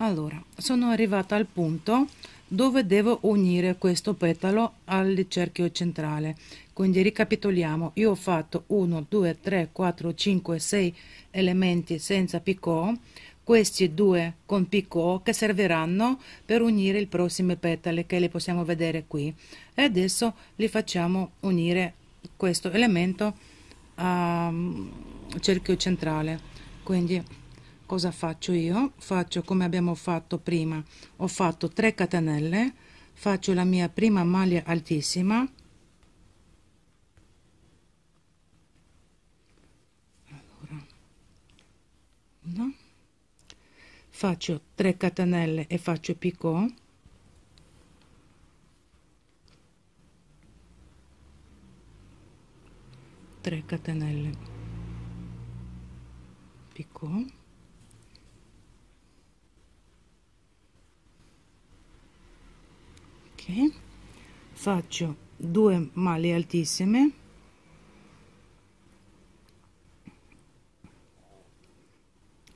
allora sono arrivata al punto dove devo unire questo petalo al cerchio centrale quindi ricapitoliamo io ho fatto 1 2 3 4 5 6 elementi senza picco questi due con picco che serviranno per unire il prossimo petale che le possiamo vedere qui e adesso li facciamo unire questo elemento al mm, cerchio centrale quindi cosa faccio io? Faccio come abbiamo fatto prima, ho fatto 3 catenelle, faccio la mia prima maglia altissima, allora, no. faccio 3 catenelle e faccio picot, catenelle picco faccio due maglie altissime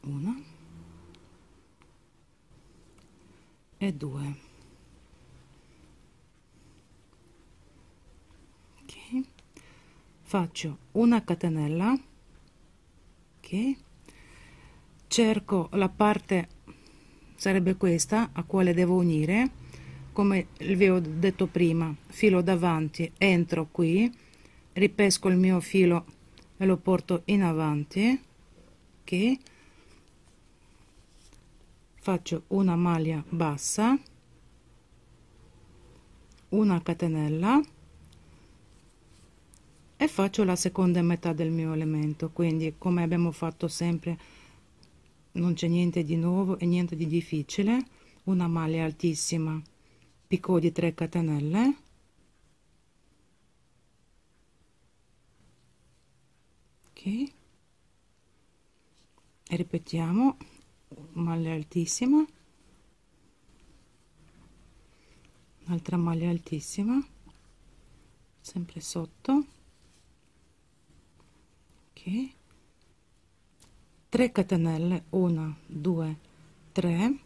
una e due ok faccio una catenella ok cerco la parte sarebbe questa a quale devo unire come vi ho detto prima filo davanti entro qui ripesco il mio filo e lo porto in avanti ok faccio una maglia bassa una catenella e faccio la seconda metà del mio elemento quindi come abbiamo fatto sempre non c'è niente di nuovo e niente di difficile una maglia altissima picco di 3 catenelle ok e ripetiamo maglia altissima un'altra maglia altissima sempre sotto ok 3 catenelle 1 2 3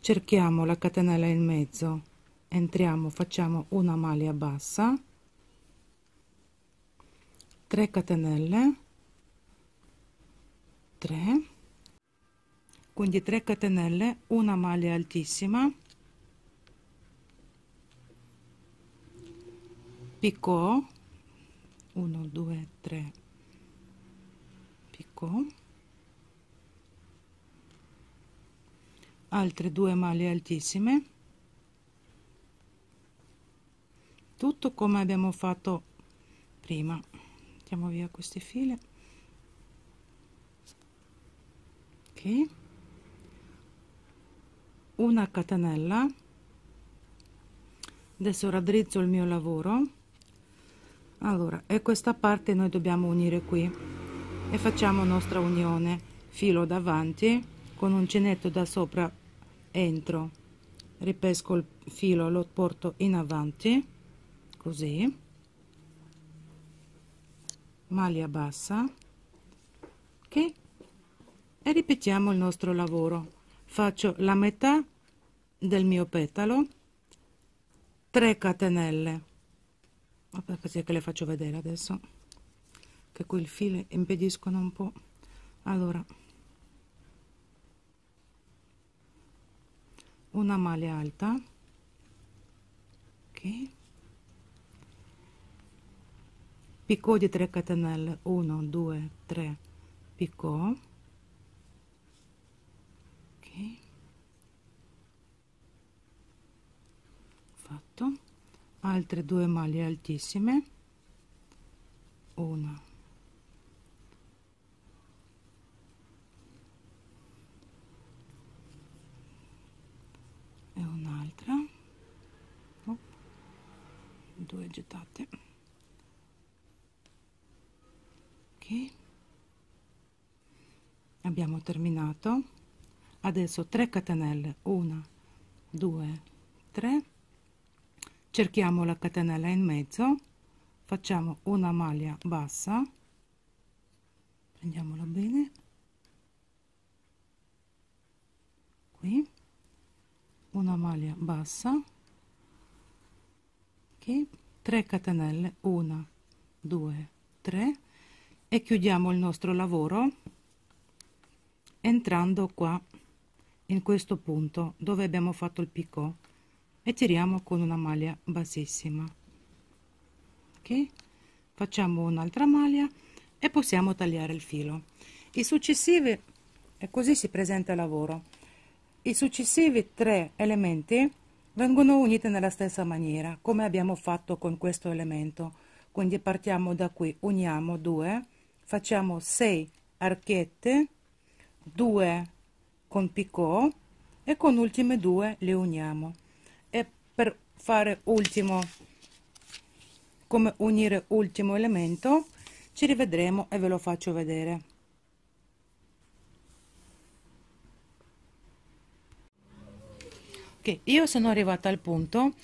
cerchiamo la catenella in mezzo entriamo facciamo una maglia bassa 3 catenelle 3 quindi 3 catenelle una maglia altissima piccò 1 2 3 piccò altre due maglie altissime tutto come abbiamo fatto prima mettiamo via queste file ok una catenella adesso raddrizzo il mio lavoro allora e questa parte noi dobbiamo unire qui e facciamo nostra unione filo davanti con uncinetto da sopra entro ripesco il filo lo porto in avanti così maglia bassa ok e ripetiamo il nostro lavoro faccio la metà del mio petalo 3 catenelle così che le faccio vedere adesso che qui il filo impediscono un po allora una maglia alta ok picco di 3 catenelle 1 2 3 picco ok fatto altre due maglie altissime una due gettate ok abbiamo terminato adesso 3 catenelle 1 2 3 cerchiamo la catenella in mezzo facciamo una maglia bassa prendiamola bene qui una maglia bassa ok 3 catenelle 1 2 3 e chiudiamo il nostro lavoro entrando qua in questo punto dove abbiamo fatto il picco e tiriamo con una maglia bassissima ok facciamo un'altra maglia e possiamo tagliare il filo i successivi e così si presenta il lavoro i successivi tre elementi vengono unite nella stessa maniera, come abbiamo fatto con questo elemento. Quindi partiamo da qui, uniamo 2, facciamo 6 archette, 2 con picot e con ultime due le uniamo. E per fare ultimo, come unire ultimo elemento, ci rivedremo e ve lo faccio vedere. che io sono arrivata al punto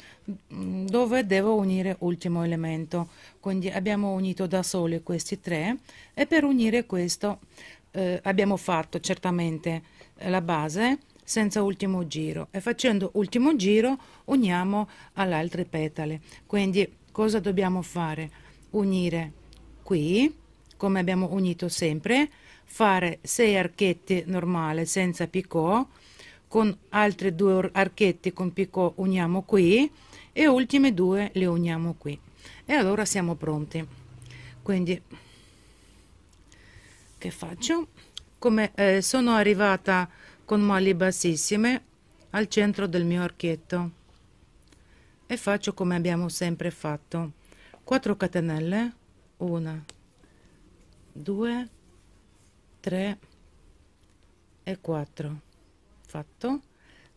mm, dove devo unire l'ultimo elemento quindi abbiamo unito da sole questi tre e per unire questo eh, abbiamo fatto certamente la base senza ultimo giro e facendo ultimo giro uniamo all'altro petale quindi cosa dobbiamo fare unire qui come abbiamo unito sempre fare 6 archetti normale senza picot con altri due archetti con picco uniamo qui e ultime due le uniamo qui e allora siamo pronti quindi che faccio come eh, sono arrivata con maglie bassissime al centro del mio archetto e faccio come abbiamo sempre fatto 4 catenelle 1 2 3 e 4 fatto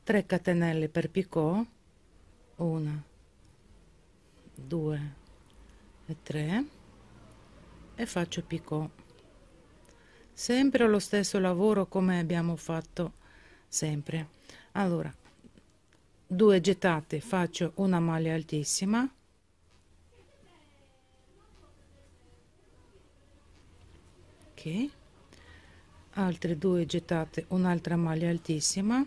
3 catenelle per picot 1 2 e 3 e faccio picot sempre lo stesso lavoro come abbiamo fatto sempre allora due gettate faccio una maglia altissima ok altre due gettate un'altra maglia altissima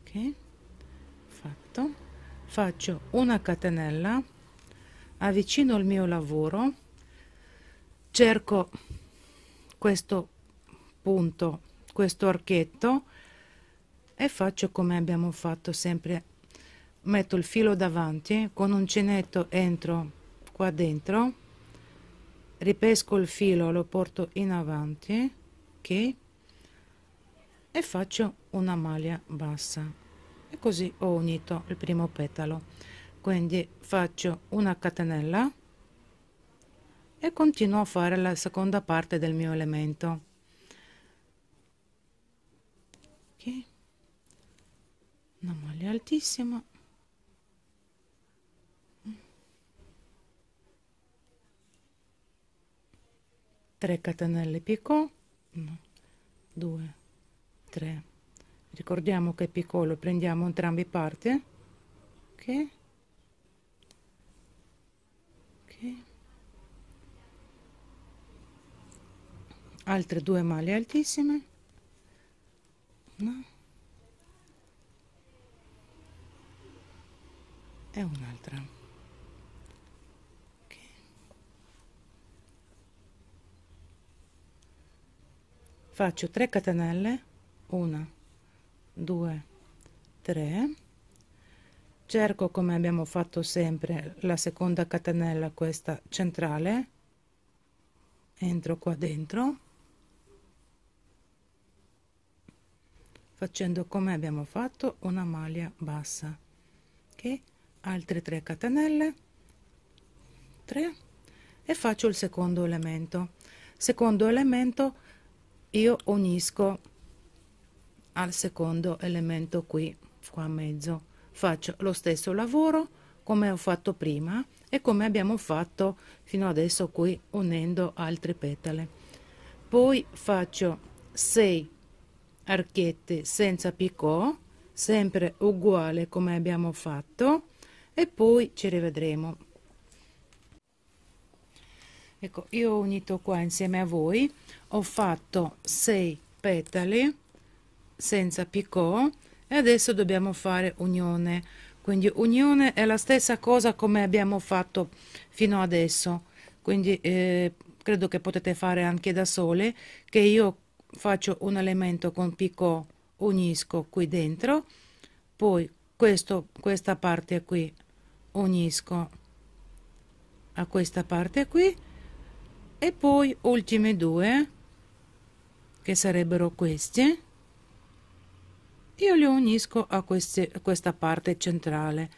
ok fatto faccio una catenella avvicino il mio lavoro cerco questo punto questo archetto e faccio come abbiamo fatto sempre metto il filo davanti con uncinetto entro qua dentro ripesco il filo lo porto in avanti ok e faccio una maglia bassa e così ho unito il primo petalo quindi faccio una catenella e continuo a fare la seconda parte del mio elemento okay. una maglia altissima 3 catenelle picot 1 2 3 ricordiamo che picot lo prendiamo entrambi parti ok ok altre due maglie altissime una e un'altra faccio 3 catenelle 1 2 3 cerco come abbiamo fatto sempre la seconda catenella questa centrale entro qua dentro facendo come abbiamo fatto una maglia bassa ok altre 3 catenelle 3 e faccio il secondo elemento secondo elemento io unisco al secondo elemento qui qua a mezzo faccio lo stesso lavoro come ho fatto prima e come abbiamo fatto fino adesso qui unendo altri petali poi faccio 6 archietti senza picot sempre uguale come abbiamo fatto e poi ci rivedremo ecco io ho unito qua insieme a voi ho fatto 6 petali senza picot e adesso dobbiamo fare unione quindi unione è la stessa cosa come abbiamo fatto fino adesso quindi eh, credo che potete fare anche da sole che io faccio un elemento con picot unisco qui dentro poi questo questa parte qui unisco a questa parte qui e poi ultime due che sarebbero queste io le unisco a, queste, a questa parte centrale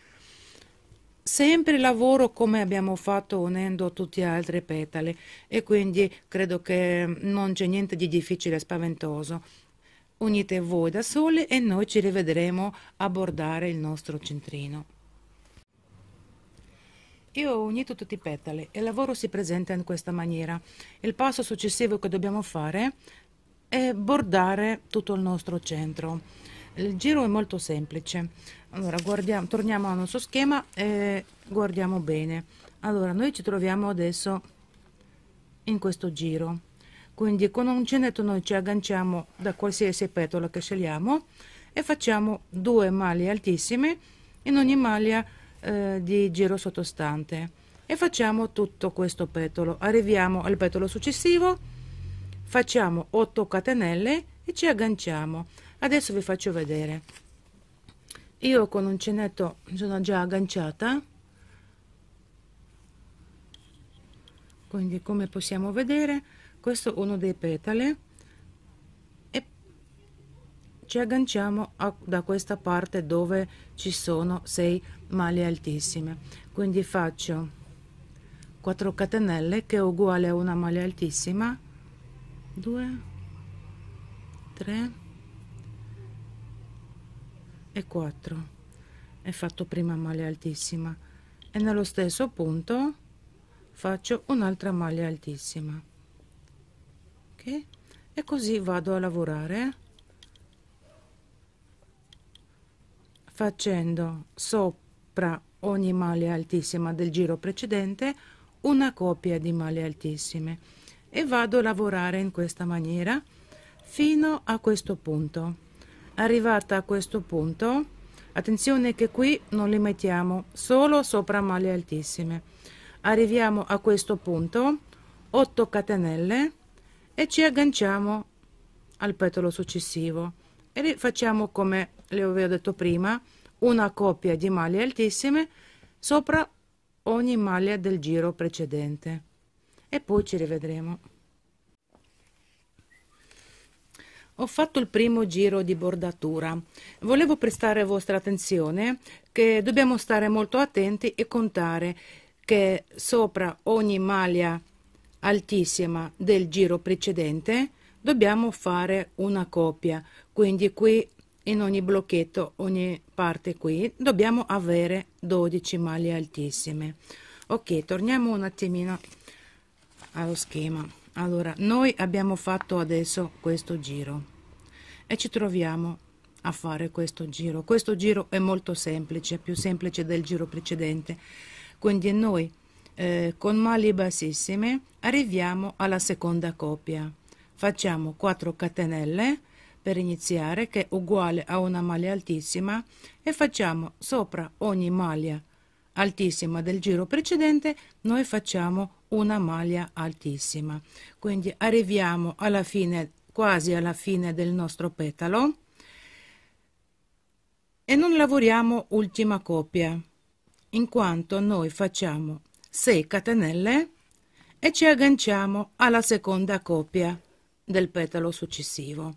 sempre lavoro come abbiamo fatto unendo tutti gli altri petali e quindi credo che non c'è niente di difficile e spaventoso unite voi da sole e noi ci rivedremo a bordare il nostro centrino io ho unito tutti i petali e il lavoro si presenta in questa maniera. Il passo successivo che dobbiamo fare è bordare tutto il nostro centro. Il giro è molto semplice. Allora, guardiamo, torniamo al nostro schema e guardiamo bene. Allora, noi ci troviamo adesso in questo giro. Quindi con un cenetto noi ci agganciamo da qualsiasi petola che scegliamo e facciamo due maglie altissime. In ogni maglia eh, di giro sottostante e facciamo tutto questo petolo arriviamo al petolo successivo facciamo 8 catenelle e ci agganciamo adesso vi faccio vedere io con uncinetto cenetto sono già agganciata quindi come possiamo vedere questo è uno dei petali e ci agganciamo a, da questa parte dove ci sono 6 ma le altissime quindi faccio 4 catenelle che è uguale a una maglia altissima 2 3 e 4 e fatto prima maglia altissima e nello stesso punto faccio un'altra maglia altissima ok e così vado a lavorare facendo sopra Pra ogni male altissima del giro precedente una coppia di male altissime e vado a lavorare in questa maniera fino a questo punto. Arrivata a questo punto, attenzione che qui non li mettiamo solo sopra male altissime. Arriviamo a questo punto, 8 catenelle e ci agganciamo al petolo successivo e facciamo come le avevo detto prima una coppia di maglie altissime sopra ogni maglia del giro precedente e poi ci rivedremo ho fatto il primo giro di bordatura volevo prestare vostra attenzione che dobbiamo stare molto attenti e contare che sopra ogni maglia altissima del giro precedente dobbiamo fare una coppia quindi qui in ogni blocchetto ogni parte qui dobbiamo avere 12 maglie altissime ok torniamo un attimino allo schema allora noi abbiamo fatto adesso questo giro e ci troviamo a fare questo giro questo giro è molto semplice più semplice del giro precedente quindi noi eh, con maglie bassissime arriviamo alla seconda coppia facciamo 4 catenelle per iniziare che è uguale a una maglia altissima e facciamo sopra ogni maglia altissima del giro precedente noi facciamo una maglia altissima quindi arriviamo alla fine quasi alla fine del nostro petalo e non lavoriamo ultima coppia in quanto noi facciamo 6 catenelle e ci agganciamo alla seconda coppia del petalo successivo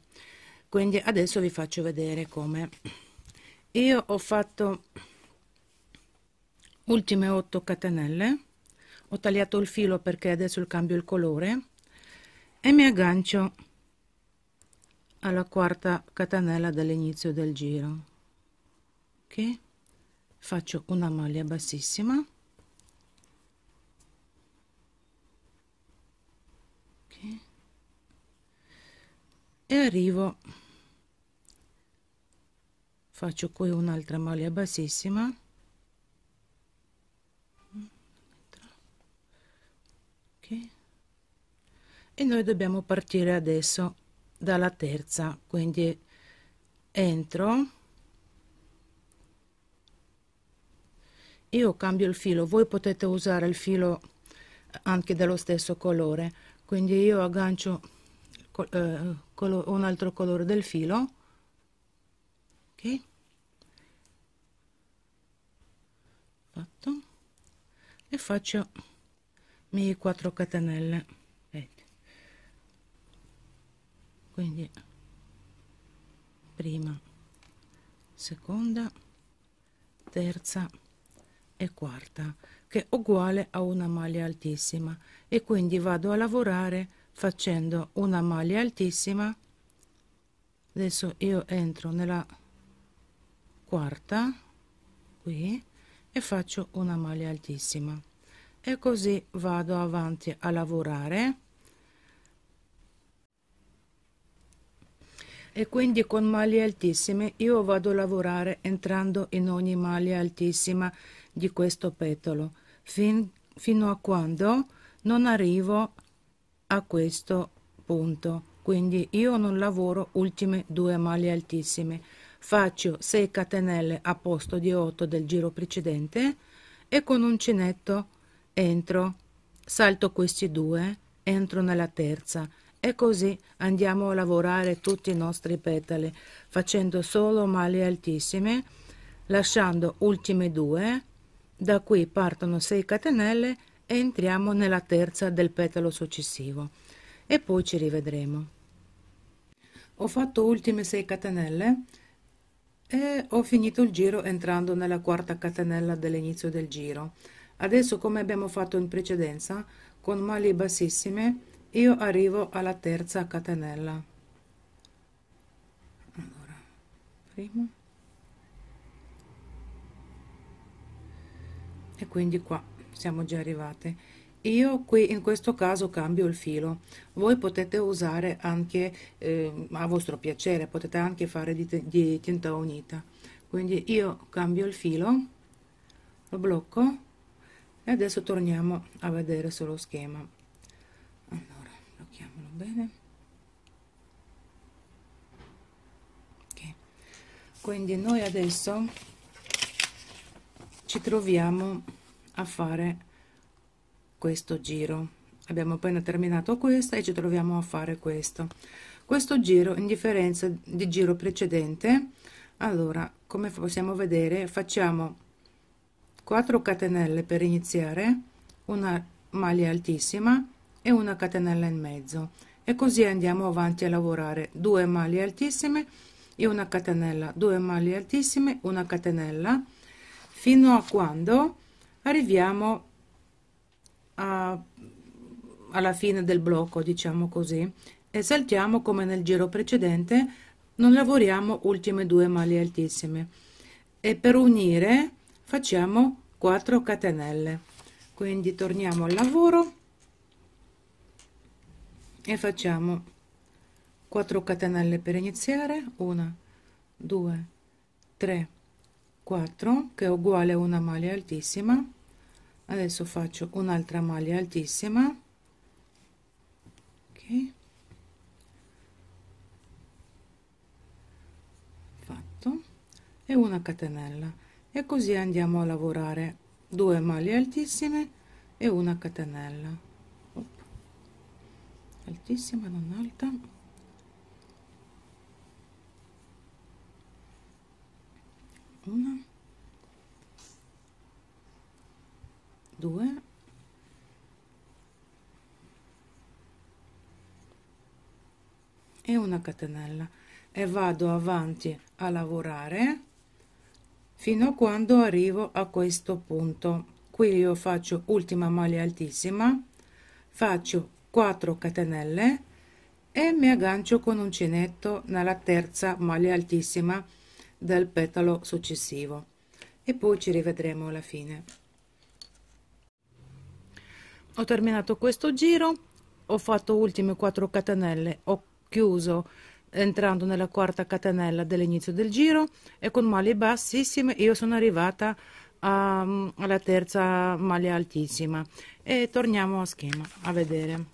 quindi adesso vi faccio vedere come io ho fatto ultime 8 catenelle ho tagliato il filo perché adesso cambio il colore e mi aggancio alla quarta catenella dall'inizio del giro ok faccio una maglia bassissima okay. e arrivo faccio qui un'altra maglia bassissima okay. e noi dobbiamo partire adesso dalla terza quindi entro io cambio il filo voi potete usare il filo anche dello stesso colore quindi io aggancio eh, un altro colore del filo fatto e faccio miei 4 catenelle quindi prima seconda terza e quarta che è uguale a una maglia altissima e quindi vado a lavorare facendo una maglia altissima adesso io entro nella quarta qui e faccio una maglia altissima e così vado avanti a lavorare e quindi con maglie altissime io vado a lavorare entrando in ogni maglia altissima di questo petolo fin, fino a quando non arrivo a questo punto quindi io non lavoro ultime due maglie altissime faccio 6 catenelle a posto di 8 del giro precedente e con uncinetto entro salto questi due entro nella terza e così andiamo a lavorare tutti i nostri petali facendo solo male altissime lasciando ultime due da qui partono 6 catenelle e entriamo nella terza del petalo successivo e poi ci rivedremo ho fatto ultime 6 catenelle e ho finito il giro entrando nella quarta catenella dell'inizio del giro adesso come abbiamo fatto in precedenza con maglie bassissime io arrivo alla terza catenella allora prima e quindi qua siamo già arrivate io qui in questo caso cambio il filo, voi potete usare anche eh, a vostro piacere, potete anche fare di, di tinta unita. Quindi io cambio il filo, lo blocco e adesso torniamo a vedere sullo schema. Allora, blocchiamolo bene. Ok, quindi noi adesso ci troviamo a fare questo giro abbiamo appena terminato questa e ci troviamo a fare questo questo giro in differenza di giro precedente allora come possiamo vedere facciamo 4 catenelle per iniziare una maglia altissima e una catenella in mezzo e così andiamo avanti a lavorare 2 maglie altissime e una catenella 2 maglie altissime una catenella fino a quando arriviamo a, alla fine del blocco diciamo così e saltiamo come nel giro precedente non lavoriamo ultime due maglie altissime e per unire facciamo 4 catenelle quindi torniamo al lavoro e facciamo 4 catenelle per iniziare 1 2 3 4 che è uguale a una maglia altissima adesso faccio un'altra maglia altissima ok fatto e una catenella e così andiamo a lavorare due maglie altissime e una catenella Op. altissima non alta una 2 e una catenella e vado avanti a lavorare fino a quando arrivo a questo punto qui io faccio ultima maglia altissima faccio 4 catenelle e mi aggancio con uncinetto nella terza maglia altissima del petalo successivo e poi ci rivedremo alla fine ho terminato questo giro ho fatto ultime 4 catenelle ho chiuso entrando nella quarta catenella dell'inizio del giro e con maglie bassissime io sono arrivata a, ehm, alla terza maglia altissima e torniamo a schema a vedere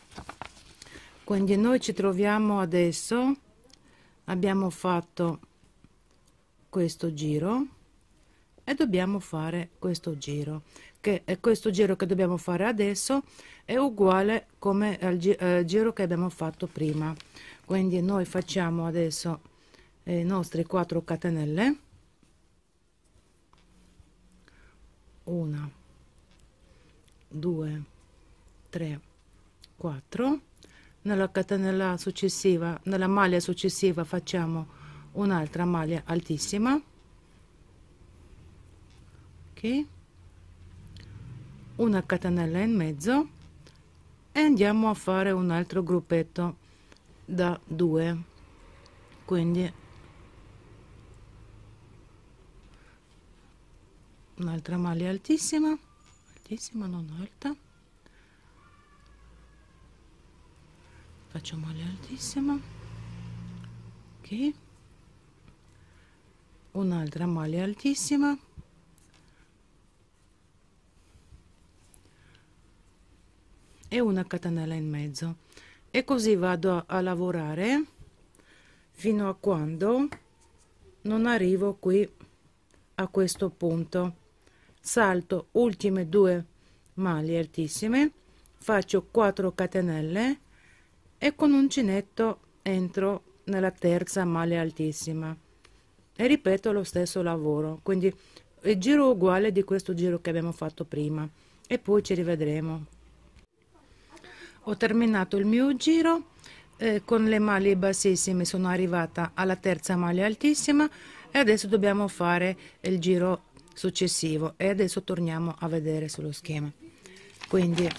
quindi noi ci troviamo adesso abbiamo fatto questo giro e dobbiamo fare questo giro che è eh, questo giro che dobbiamo fare adesso è uguale come al gi eh, giro che abbiamo fatto prima quindi noi facciamo adesso eh, i nostri 4 catenelle una, due, tre, quattro. nella catenella successiva nella maglia successiva facciamo un'altra maglia altissima ok una catenella in mezzo e andiamo a fare un altro gruppetto da due quindi un'altra maglia altissima altissima non alta faccio maglia altissima ok un'altra maglia altissima e una catenella in mezzo e così vado a, a lavorare fino a quando non arrivo qui a questo punto salto ultime due maglie altissime faccio 4 catenelle e con uncinetto entro nella terza maglia altissima e ripeto lo stesso lavoro quindi il giro uguale di questo giro che abbiamo fatto prima e poi ci rivedremo ho terminato il mio giro eh, con le maglie bassissime, sono arrivata alla terza maglia altissima e adesso dobbiamo fare il giro successivo e adesso torniamo a vedere sullo schema. Quindi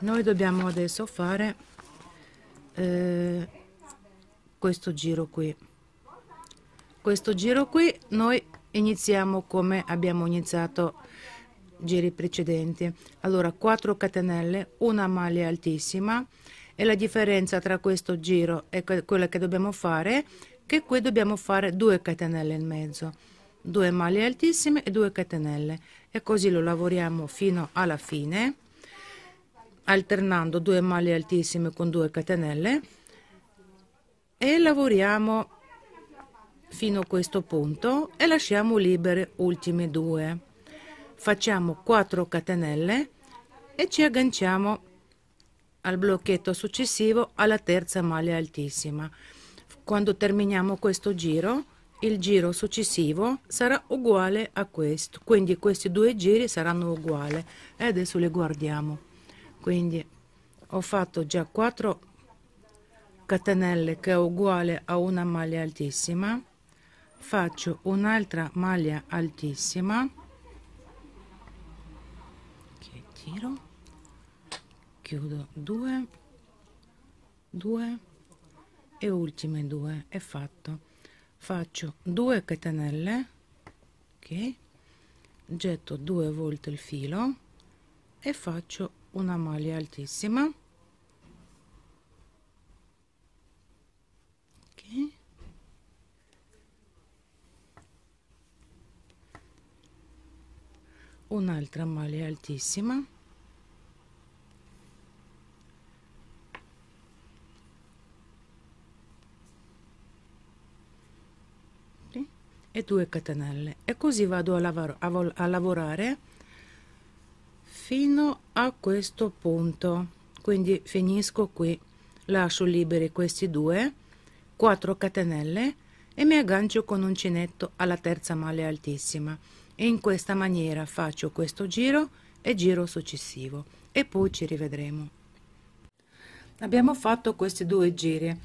noi dobbiamo adesso fare eh, questo giro qui. Questo giro qui noi iniziamo come abbiamo iniziato giri precedenti. Allora 4 catenelle, una maglia altissima e la differenza tra questo giro e quella che dobbiamo fare che qui dobbiamo fare 2 catenelle in mezzo. 2 maglie altissime e 2 catenelle e così lo lavoriamo fino alla fine alternando 2 maglie altissime con 2 catenelle e lavoriamo fino a questo punto e lasciamo libere ultime due facciamo 4 catenelle e ci agganciamo al blocchetto successivo alla terza maglia altissima quando terminiamo questo giro il giro successivo sarà uguale a questo quindi questi due giri saranno uguali e adesso li guardiamo quindi ho fatto già 4 catenelle che è uguale a una maglia altissima faccio un'altra maglia altissima tiro chiudo 2 2 e ultime due è fatto faccio 2 catenelle ok getto due volte il filo e faccio una maglia altissima ok un'altra maglia altissima e 2 catenelle e così vado a, lavar, a, a lavorare fino a questo punto quindi finisco qui lascio liberi questi due 4 catenelle e mi aggancio con uncinetto alla terza maglia altissima e in questa maniera faccio questo giro e giro successivo e poi ci rivedremo abbiamo fatto questi due giri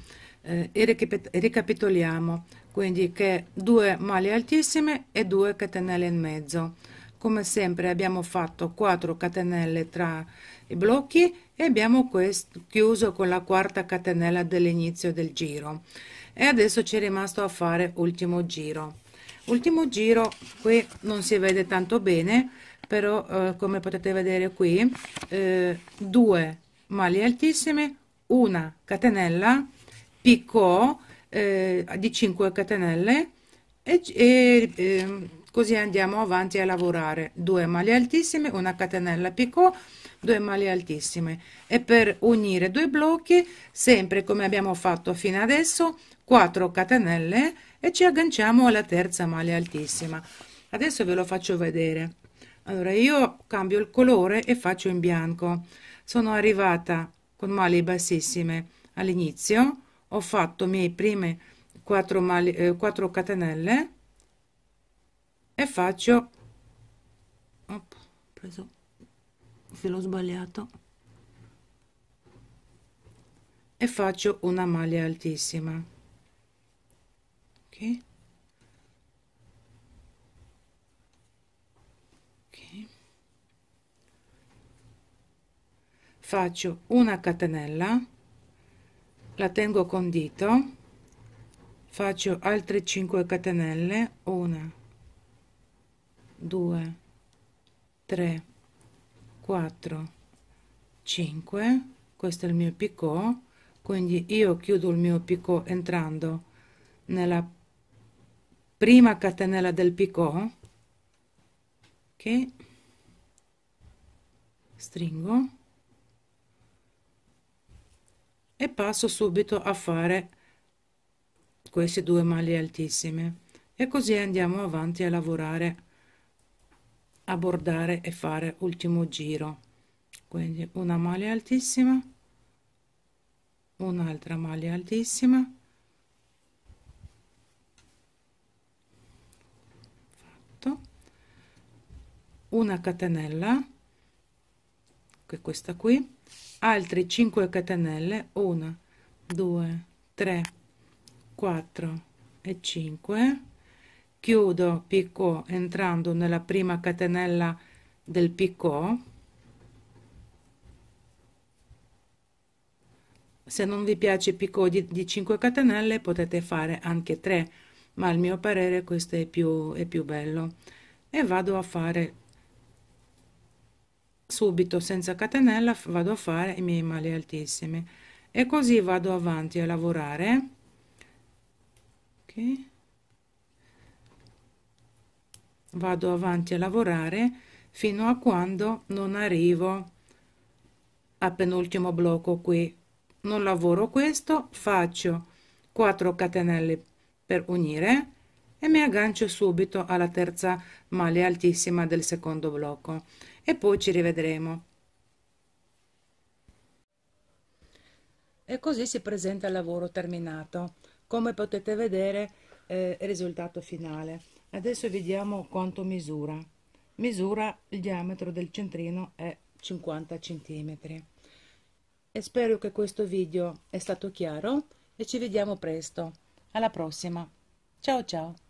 eh, e ricapitoliamo quindi che due maglie altissime e due catenelle in mezzo come sempre abbiamo fatto 4 catenelle tra i blocchi e abbiamo chiuso con la quarta catenella dell'inizio del giro e adesso ci è rimasto a fare ultimo giro ultimo giro qui non si vede tanto bene però eh, come potete vedere qui eh, due maglie altissime una catenella picco eh, di 5 catenelle e, e ehm, così andiamo avanti a lavorare due maglie altissime una catenella picco due maglie altissime e per unire due blocchi sempre come abbiamo fatto fino adesso 4 catenelle e ci agganciamo alla terza maglia altissima adesso ve lo faccio vedere allora io cambio il colore e faccio in bianco sono arrivata con maglie bassissime all'inizio ho fatto i miei primi 4 maglie eh, 4 catenelle e faccio op, ho preso filo sbagliato e faccio una maglia altissima ok faccio una catenella la tengo con dito faccio altre 5 catenelle 1 2 3 4 5 questo è il mio picco quindi io chiudo il mio picco entrando nella prima catenella del picot che stringo e passo subito a fare queste due maglie altissime e così andiamo avanti a lavorare a bordare e fare ultimo giro quindi una maglia altissima un'altra maglia altissima una catenella che è questa qui altre 5 catenelle 1 2 3 4 e 5 chiudo picco entrando nella prima catenella del picco se non vi piace picco di, di 5 catenelle potete fare anche 3 ma al mio parere questo è più, è più bello e vado a fare subito senza catenella vado a fare i miei mali altissimi e così vado avanti a lavorare okay. vado avanti a lavorare fino a quando non arrivo al penultimo blocco qui non lavoro questo faccio 4 catenelle per unire e mi aggancio subito alla terza maglia altissima del secondo blocco e poi ci rivedremo. E così si presenta il lavoro terminato. Come potete vedere eh, il risultato finale. Adesso vediamo quanto misura. Misura il diametro del centrino è 50 cm. E spero che questo video è stato chiaro e ci vediamo presto. Alla prossima. Ciao ciao!